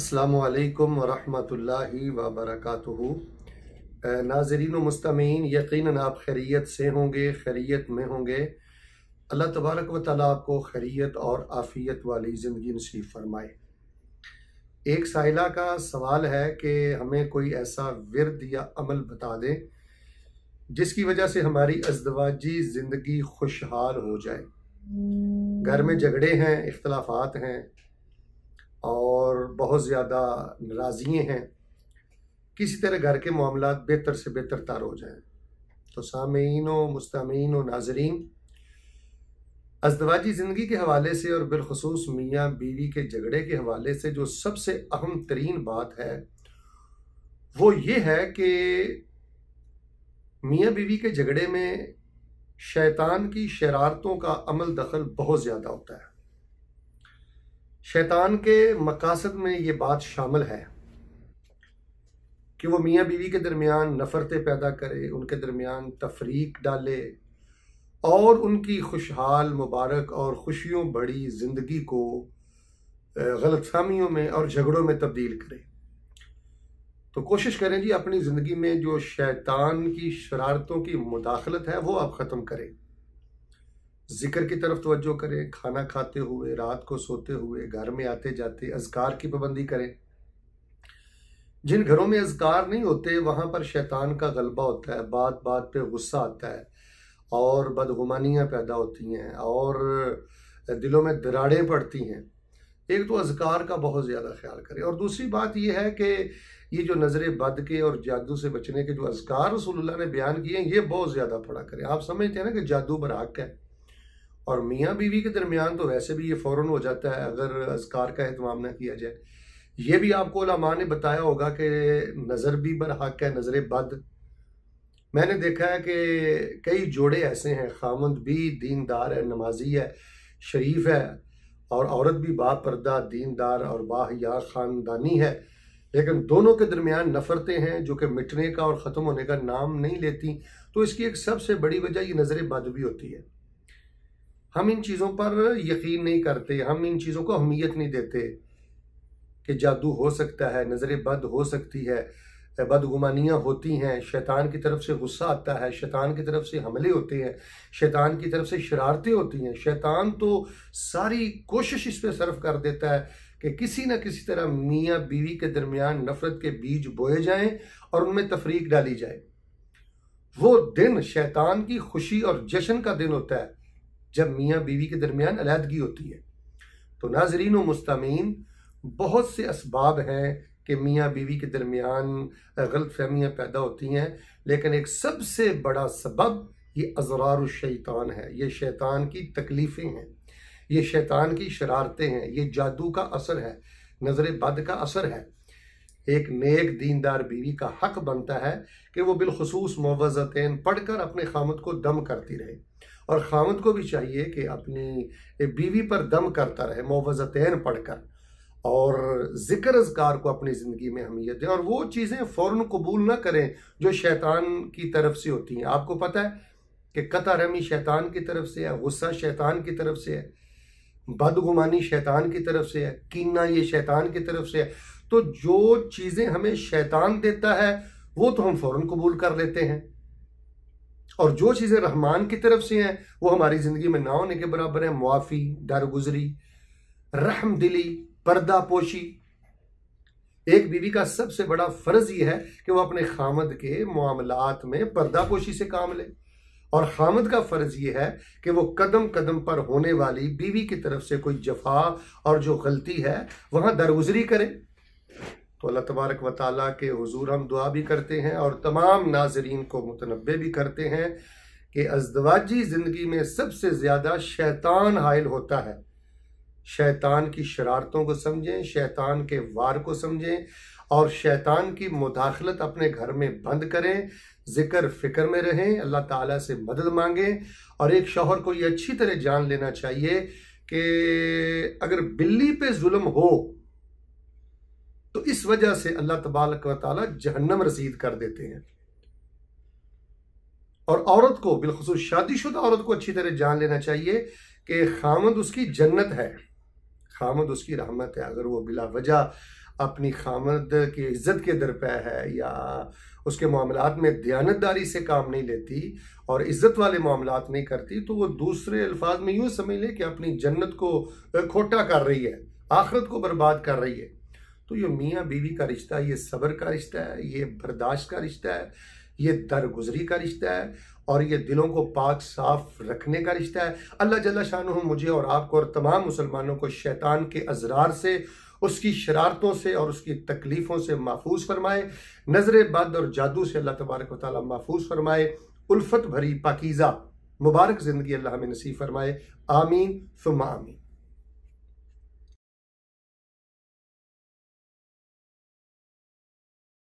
असलकम वरहि वबरक नाजरीन मस्तमीन यकीन आप खैरियत से होंगे खैरियत में होंगे अल्लाह तबारक व ताली आपको खैरियत और आफ़ियत वाली ज़िंदगी नसीब फरमाए एक साहिला का सवाल है कि हमें कोई ऐसा वर्द या अमल बता दें जिसकी वजह से हमारी अजदवाजी ज़िंदगी खुशहाल हो जाए घर में झगड़े हैं इख्तलाफात हैं और बहुत ज़्यादा नाराज़ियाँ हैं किसी तरह घर के मामला बेहतर से बेहतर तार हो जाएँ तो सामीन व व नाजरीन अजदवाजी ज़िंदगी के हवाले से और बिलखसूस मियाँ बीवी के झगड़े के हवाले से जो सबसे अहम तरीन बात है वो ये है कि मियाँ बीवी के झगड़े में शैतान की शरारतों का अमल दखल बहुत ज़्यादा होता है शैतान के मकासद में ये बात शामिल है कि वो मियाँ बीवी के दरमियान नफ़रतें पैदा करे उनके दरमियान तफरीक डाले और उनकी खुशहाल मुबारक और खुशियों बड़ी ज़िंदगी को गलत फहमियों में और झगड़ों में तब्दील करे तो कोशिश करें जी अपनी ज़िंदगी में जो शैतान की शरारतों की मुदाखलत है वो आप ख़त्म करें जिक्र की तरफ तवज्जो करें खाना खाते हुए रात को सोते हुए घर में आते जाते अजकार की पाबंदी करें जिन घरों में अजकार नहीं होते वहाँ पर शैतान का गलबा होता है बात बात पे गुस्सा आता है और बदगुमानियाँ पैदा होती हैं और दिलों में दराड़ें पड़ती हैं एक तो अजकार का बहुत ज़्यादा ख्याल करें और दूसरी बात यह है कि ये जो नज़र बद के और जादू से बचने के जो अजकार रसोल्ला ने बयान किए हैं ये बहुत ज़्यादा पढ़ा करें आप समझते हैं ना कि जादू बराक है और मियाँ बीवी के दरमियान तो वैसे भी ये फ़ौर हो जाता है अगर असकार का अहतमाम ना किया जाए ये भी आपको लामा ने बताया होगा कि नज़र भी बर हक है नज़र बद मैंने देखा है कि कई जोड़े ऐसे हैं खामंद भी दीनदार है नमाजी है शरीफ है और औरत भी बापर्दा दीनदार और बाहया ख़ानदानी है लेकिन दोनों के दरमियान नफ़रतें हैं जो कि मिटने का और ख़त्म होने का नाम नहीं लेती तो इसकी एक सबसे बड़ी वजह ये नज़र बद भी होती है हम इन चीज़ों पर यकीन नहीं करते हम इन चीज़ों को अहमियत नहीं देते कि जादू हो सकता है नज़र बद हो सकती है बदगुमानियाँ होती हैं शैतान की तरफ से गुस्सा आता है शैतान की तरफ से हमले होते हैं शैतान की तरफ से शरारतें होती हैं शैतान तो सारी कोशिश इस पर सर्व कर देता है कि किसी न किसी तरह मियाँ बीवी के दरमियान नफ़रत के बीज बोए जाएं और उनमें तफरीक डाली जाए वो दिन शैतान की खुशी और जश्न का दिन होता है जब मियाँ बीवी के दरमियान अलहदगी होती है तो नाजरीन व बहुत से इसबाब हैं कि मियाँ बीवी के दरमियान गलत फहमियाँ पैदा होती हैं लेकिन एक सबसे बड़ा सबब ये अजरार शैतान है ये शैतान की तकलीफ़ें हैं ये शैतान की शरारतें हैं ये जादू का असर है नज़र बद का असर है एक नेक दीनदार बीवी का हक बनता है कि वो बिलखसूस मुवज़तें पढ़ कर अपने खामद को दम करती रहे और खामद को भी चाहिए कि अपनी बीवी पर दम करता रहे पढ़ पढ़कर और ज़िक्र अजगार को अपनी ज़िंदगी में अहमियत दें और वो चीज़ें फ़ौर कबूल ना करें जो शैतान की तरफ से होती हैं आपको पता है कि कता शैतान की तरफ से है गुस्सा शैतान की तरफ से है बदगुमानी शैतान की तरफ से है कीना ये शैतान की तरफ से है तो जो चीज़ें हमें शैतान देता है वो तो हम फ़ौर कबूल कर लेते हैं और जो चीज़ें रहमान की तरफ से हैं वो हमारी ज़िंदगी में ना होने के बराबर है मुआफ़ी दरगुजरी रहम दिली पर्दा पोशी एक बीवी का सबसे बड़ा फ़र्ज़ ये है कि वो अपने खामद के मामलात में पर्दा पोशी से काम ले और हामद का फ़र्ज़ ये है कि वो कदम कदम पर होने वाली बीवी की तरफ से कोई जफा और जो गलती है वहाँ दरगुजरी करें तो अल्लाह तबारक व ताली के हजूर हम दुआ भी करते हैं और तमाम नाजरीन को मुतनबे भी करते हैं कि अजदवाजी ज़िंदगी में सबसे ज़्यादा शैतान हायल होता है शैतान की शरारतों को समझें शैतान के वार को समझें और शैतान की मुदाखलत अपने घर में बंद करें ज़िक्र फ़िक्र में रहें अल्लाह ताला से मदद मांगें और एक शोहर को ये अच्छी तरह जान लेना चाहिए कि अगर बिल्ली पे जुल्म हो तो इस वजह से अल्लाह तबालक व जहन्नम रसीद कर देते हैं और औरत को बिलखसूस शादीशुदा औरत को अच्छी तरह जान लेना चाहिए कि खामद उसकी जन्नत है खामद उसकी रहमत है अगर वह बिला वजह अपनी खामद की इज्जत के दर पर है या उसके मामलात में दयानतदारी से काम नहीं लेती और इज्जत वाले मामलात नहीं करती तो वो दूसरे अल्फाज में यूं समझ ले कि अपनी जन्नत को खोटा कर रही है आखरत को बर्बाद कर रही है तो ये मियाँ बीवी का रिश्ता ये सब्र का रिश्ता है ये बर्दाश्त का रिश्ता है ये दरगुजरी का रिश्ता है और ये दिलों को पाक साफ रखने का रिश्ता है अल्लाह जल्ला शाह मुझे और आपको और तमाम मुसलमानों को शैतान के अजरार से उसकी शरारतों से और उसकी तकलीफ़ों से महफूज फरमाए नज़र बद और जादू से अल्लाह तबारक वाली महफूज फरमाए उल्फत भरी पाकिज़ा मुबारक ज़िंदगी अल्लाह में नसीब फरमाए आमीन सुम आमीन